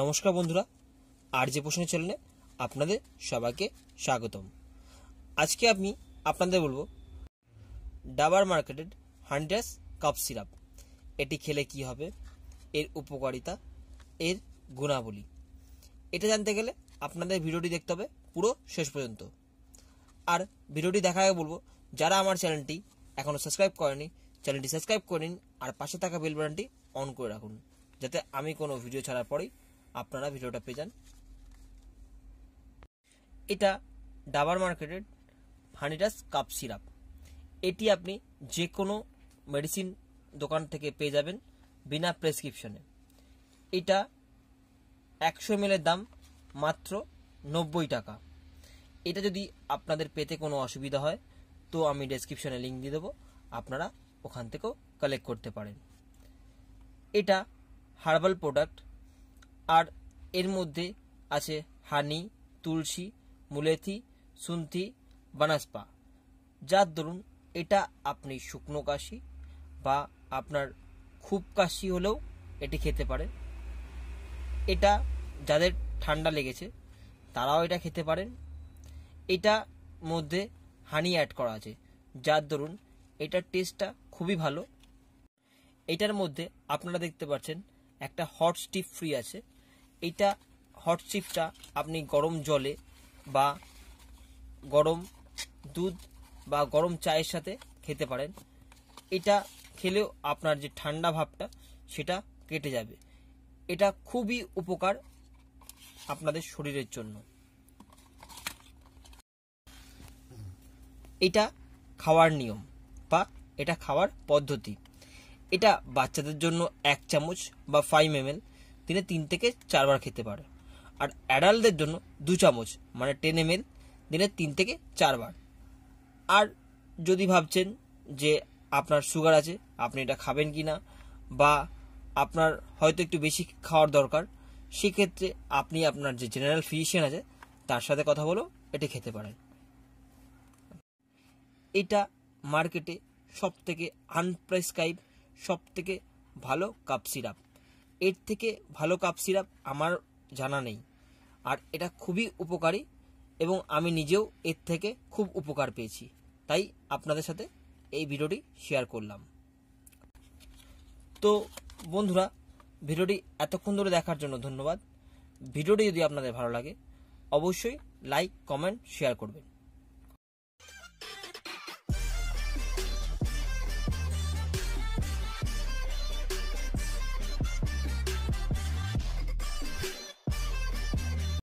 নমস্কার বন্ধুরা আর যে প্রশ্নের চ্যানেলে আপনাদের সবাইকে স্বাগতম আজকে আমি আপনাদের বলবো ডাবার মার্কেটেড হান্ড্রেস কাপ সিরাপ এটি খেলে কি হবে এর উপকারিতা এর গুণাবলী এটা জানতে গেলে আপনাদের ভিডিওটি দেখতে হবে পুরো শেষ পর্যন্ত আর ভিডিওটি দেখা আগে বলবো যারা আমার চ্যানেলটি এখনও সাবস্ক্রাইব করেনি চ্যানেলটি সাবস্ক্রাইব করে নিন আর পাশে থাকা বেল বাটনটি অন করে রাখুন যাতে আমি কোনো ভিডিও ছাড়ার পরেই আপনারা ভিডিওটা পেয়ে যান এটা ডাবার মার্কেটের হানিডাস কাপ সিরাপ এটি আপনি যে কোনো মেডিসিন দোকান থেকে পেয়ে যাবেন বিনা প্রেসক্রিপশনে এটা একশো এমএলের দাম মাত্র নব্বই টাকা এটা যদি আপনাদের পেতে কোনো অসুবিধা হয় তো আমি ডেসক্রিপশনে লিঙ্ক দিয়ে দেবো আপনারা ওখান থেকেও কালেক্ট করতে পারেন এটা হার্বাল প্রোডাক্ট আর এর মধ্যে আছে হানি তুলসী মুলেথি সুন্থি বানাসপা যার দরুন এটা আপনি শুকনো কাশি বা আপনার খুব কাশি হলেও এটি খেতে পারেন এটা যাদের ঠান্ডা লেগেছে তারাও এটা খেতে পারেন এটা মধ্যে হানি অ্যাড করা আছে যার দরুন এটার টেস্টটা খুবই ভালো এটার মধ্যে আপনারা দেখতে পাচ্ছেন একটা হট স্টিপ ফ্রি আছে এইটা হট চিপটা আপনি গরম জলে বা গরম দুধ বা গরম চায়ের সাথে খেতে পারেন এটা খেলেও আপনার যে ঠান্ডা ভাবটা সেটা কেটে যাবে এটা খুবই উপকার আপনাদের শরীরের জন্য এটা খাওয়ার নিয়ম বা এটা খাওয়ার পদ্ধতি এটা বাচ্চাদের জন্য এক চামচ বা ফাইভ এম দিনে তিন থেকে চারবার খেতে পারে আর অ্যাডাল্টদের জন্য দু চামচ মানে টেন এম দিনে তিন থেকে চারবার আর যদি ভাবছেন যে আপনার সুগার আছে আপনি এটা খাবেন কি না বা আপনার হয়তো একটু বেশি খাওয়ার দরকার সেক্ষেত্রে আপনি আপনার যে জেনারেল ফিজিশিয়ান আছে তার সাথে কথা বলো এটি খেতে পারেন এটা মার্কেটে সব থেকে আনপ্রেসক্রাইব সব থেকে ভালো কাপ সিরাপ এর থেকে ভালো কাপ সিরাপ আমার জানা নেই আর এটা খুবই উপকারী এবং আমি নিজেও এর থেকে খুব উপকার পেয়েছি তাই আপনাদের সাথে এই ভিডিওটি শেয়ার করলাম তো বন্ধুরা ভিডিওটি এতক্ষণ ধরে দেখার জন্য ধন্যবাদ ভিডিওটি যদি আপনাদের ভালো লাগে অবশ্যই লাইক কমেন্ট শেয়ার করবেন